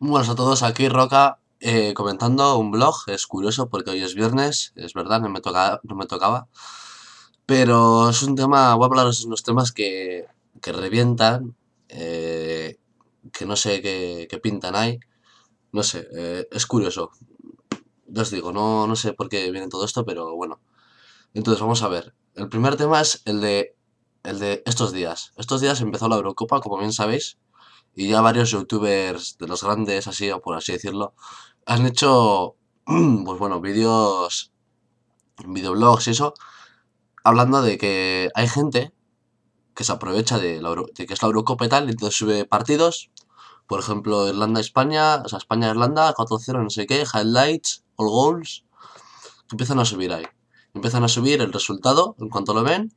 Buenas a todos, aquí Roca eh, comentando un blog, es curioso porque hoy es viernes, es verdad, no me, toca, no me tocaba, pero es un tema, voy a hablaros de unos temas que, que revientan, eh, que no sé qué, pintan ahí, no sé, eh, es curioso, os digo, no, no sé por qué viene todo esto, pero bueno, entonces vamos a ver, el primer tema es el de, el de estos días, estos días empezó la Eurocopa, como bien sabéis, y ya varios youtubers de los grandes, así o por así decirlo, han hecho, pues bueno, vídeos, videoblogs y eso, hablando de que hay gente que se aprovecha de, de que es la Eurocopa y tal, y entonces sube partidos, por ejemplo, Irlanda-España, o sea, España-Irlanda, 4-0, no sé qué, highlights, all goals, que empiezan a subir ahí. Empiezan a subir el resultado en cuanto lo ven,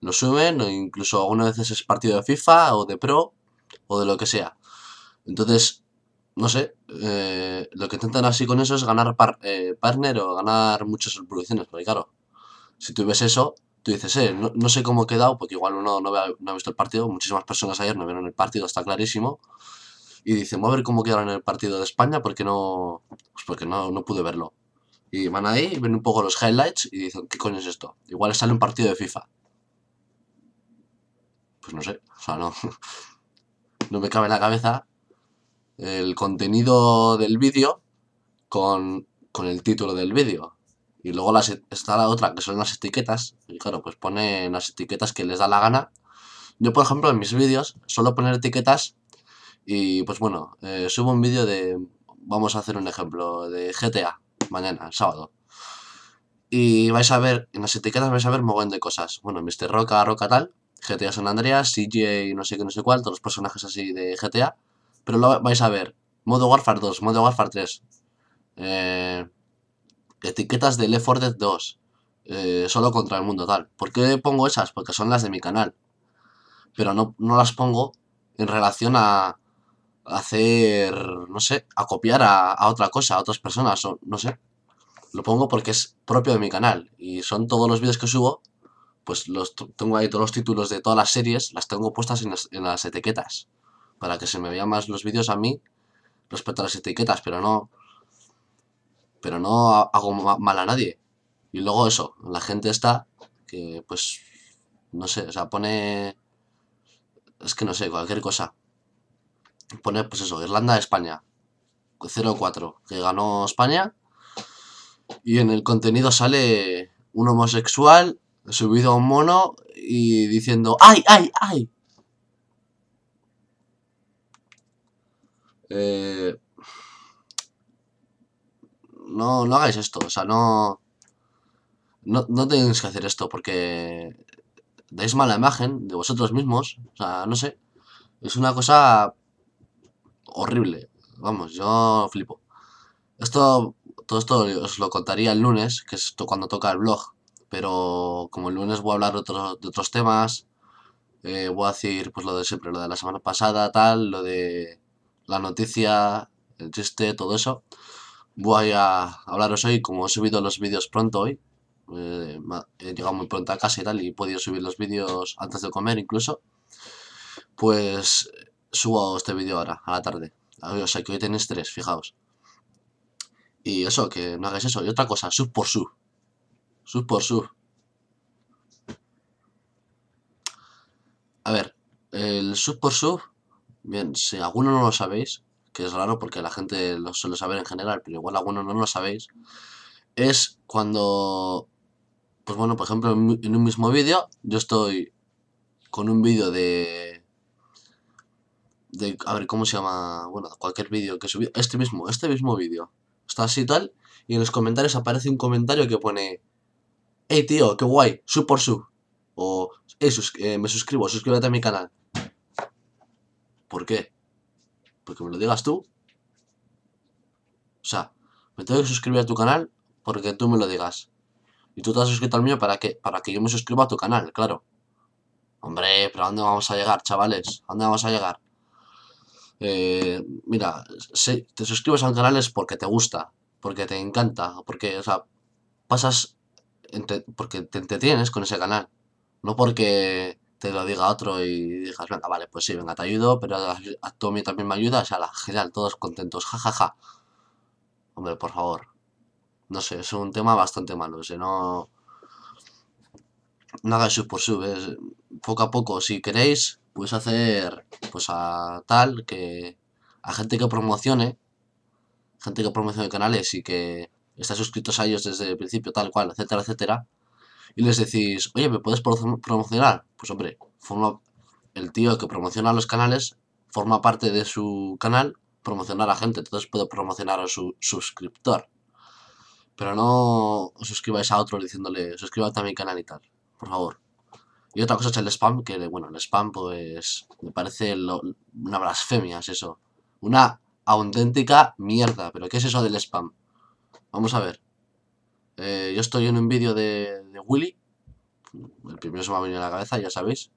lo suben, o incluso algunas veces es partido de FIFA o de Pro, o de lo que sea. Entonces, no sé, eh, lo que intentan así con eso es ganar eh, partner o ganar muchas reproducciones, porque claro, si tú ves eso, tú dices, eh, no, sé cómo ha quedado, porque igual uno no, ha visto el partido, muchísimas personas ayer no vieron el partido, está clarísimo, y dicen, voy a ver cómo quedaron el partido de España, porque no, pues porque no, no pude verlo. Y van ahí, ven un poco los highlights y dicen, ¿qué coño es esto? Igual sale un partido de FIFA. Pues no sé, o sea, no. no me cabe en la cabeza el contenido del vídeo con, el título del vídeo. Y luego e, está la otra, que son las etiquetas. Y claro, pues pone las etiquetas que les da la gana. Yo, por ejemplo, en mis vídeos suelo poner etiquetas y pues bueno, eh, subo un vídeo de, vamos a hacer un ejemplo, de GTA, mañana, el sábado. Y vais a ver, en las etiquetas vais a ver un de cosas. Bueno, Mr. Roca, Roca tal, GTA San Andreas, CJ, no sé qué, no sé cuál, todos los personajes así de GTA. Pero lo vais a ver. Modo Warfare 2, Modo Warfare 3. Eh, etiquetas de Left 4 Dead 2. Eh, solo contra el mundo tal. ¿Por qué pongo esas? Porque son las de mi canal. Pero no, las pongo en relación a, hacer, no sé, a copiar a, a, otra cosa, a otras personas, o no sé. Lo pongo porque es propio de mi canal. Y son todos los vídeos que subo pues los tengo ahí todos los títulos de todas las series, las tengo puestas en las, etiquetas, para que se me vean más los vídeos a mí respecto a las etiquetas, pero no, pero no hago mal a nadie. Y luego eso, la gente está, que pues, no sé, o sea, pone, es que no sé, cualquier cosa. Pone, pues eso, Irlanda-España, 0-4, que ganó España, y en el contenido sale un homosexual subido a un mono y diciendo ¡Ay, ay, ay! Eh, no, no hagáis esto, o sea, no, no... tenéis que hacer esto porque dais mala imagen de vosotros mismos, o sea, no sé. Es una cosa horrible, vamos, yo flipo. Esto, todo esto os lo contaría el lunes, que es cuando toca el blog, pero como el lunes voy a hablar de otros temas, eh, voy a decir pues lo de siempre, lo de la semana pasada, tal, lo de la noticia, el chiste, todo eso. Voy a hablaros hoy, como he subido los vídeos pronto hoy, eh, he llegado muy pronto a casa y tal, y he podido subir los vídeos antes de comer incluso, pues subo este vídeo ahora, a la tarde. O sea que hoy tenéis tres, fijaos. Y eso, que no hagáis eso. Y otra cosa, sub por sub. Sub por sub. A ver, el sub por sub, bien, si alguno no lo sabéis, que es raro porque la gente lo suele saber en general, pero igual alguno no lo sabéis, es cuando, pues bueno, por ejemplo, en un mismo vídeo, yo estoy con un vídeo de... De, a ver, ¿cómo se llama? Bueno, cualquier vídeo que subí. Este mismo, este mismo vídeo. Está así tal. Y en los comentarios aparece un comentario que pone hey tío, qué guay, sub por sub. O, hey, eh, eh, me suscribo, suscríbete a mi canal. ¿Por qué? Porque me lo digas tú. O sea, me tengo que suscribir a tu canal porque tú me lo digas. Y tú te has suscrito al mío para que, para que yo me suscriba a tu canal, claro. Hombre, pero ¿a dónde vamos a llegar, chavales? ¿A dónde vamos a llegar? Eh, mira, si te suscribes a canal es porque te gusta, porque te encanta, porque, o sea, pasas porque te entretienes con ese canal. No porque te lo diga otro y digas, venga, vale, pues sí, venga, te ayudo, pero a, a mí también me ayudas, a la general, todos contentos, jajaja. Hombre, por favor. No sé, es un tema bastante malo, o sea no... Nada sub por sub Poco a poco, si queréis, puedes hacer, pues a tal, que... A gente que promocione, gente que promocione canales y que Estás suscritos a ellos desde el principio, tal cual, etcétera, etcétera, y les decís, oye, ¿me puedes promocionar? Pues hombre, forma, el tío que promociona los canales forma parte de su canal promocionar a la gente, entonces puedo promocionar a su suscriptor. Pero no os suscribáis a otro diciéndole, suscríbete a mi canal y tal, por favor. Y otra cosa es el spam, que bueno, el spam pues me parece una blasfemia, es eso. Una auténtica mierda, pero ¿qué es eso del spam? Vamos a ver. Eh, yo estoy en un vídeo de, Willy. El primero se me ha venido a la cabeza, ya sabéis.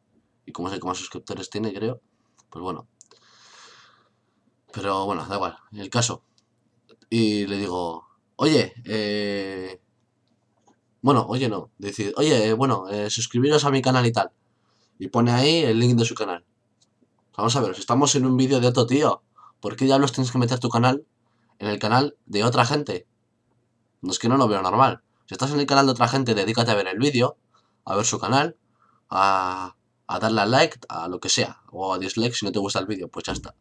Y como sé como suscriptores tiene, creo. Pues bueno. Pero bueno, da igual. El caso. Y le digo, oye, eh, Bueno, oye no. Decir, oye, bueno, eh, suscribiros a mi canal y tal. Y pone ahí el link de su canal. Vamos a ver, si estamos en un vídeo de otro tío, ¿por qué diablos tienes que meter tu canal en el canal de otra gente? No es que no lo veo normal. Si estás en el canal de otra gente, dedícate a ver el vídeo, a ver su canal, a, darle a like, a lo que sea, o a dislike si no te gusta el vídeo, pues ya está.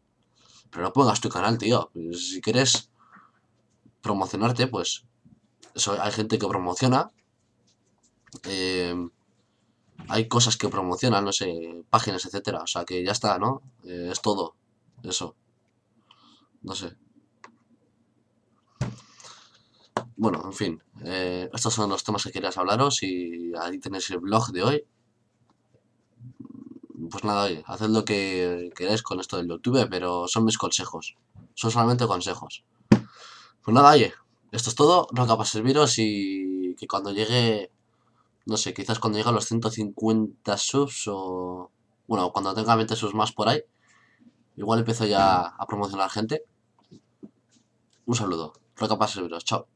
Pero no pongas tu canal, tío. Si quieres promocionarte, pues hay gente que promociona. Eh, hay cosas que promocionan, no sé, páginas, etcétera. O sea, que ya está, ¿no? Eh, es todo. Eso. No sé. bueno, en fin, eh, estos son los temas que querías hablaros y ahí tenéis el blog de hoy. Pues nada, oye, haced lo que queráis con esto del YouTube, pero son mis consejos. Son solamente consejos. Pues nada, oye, esto es todo. Roca para serviros y que cuando llegue, no sé, quizás cuando llegue a los 150 subs o... Bueno, cuando tenga 20 subs más por ahí, igual empiezo ya a promocionar gente. Un saludo. Roca para serviros. Chao.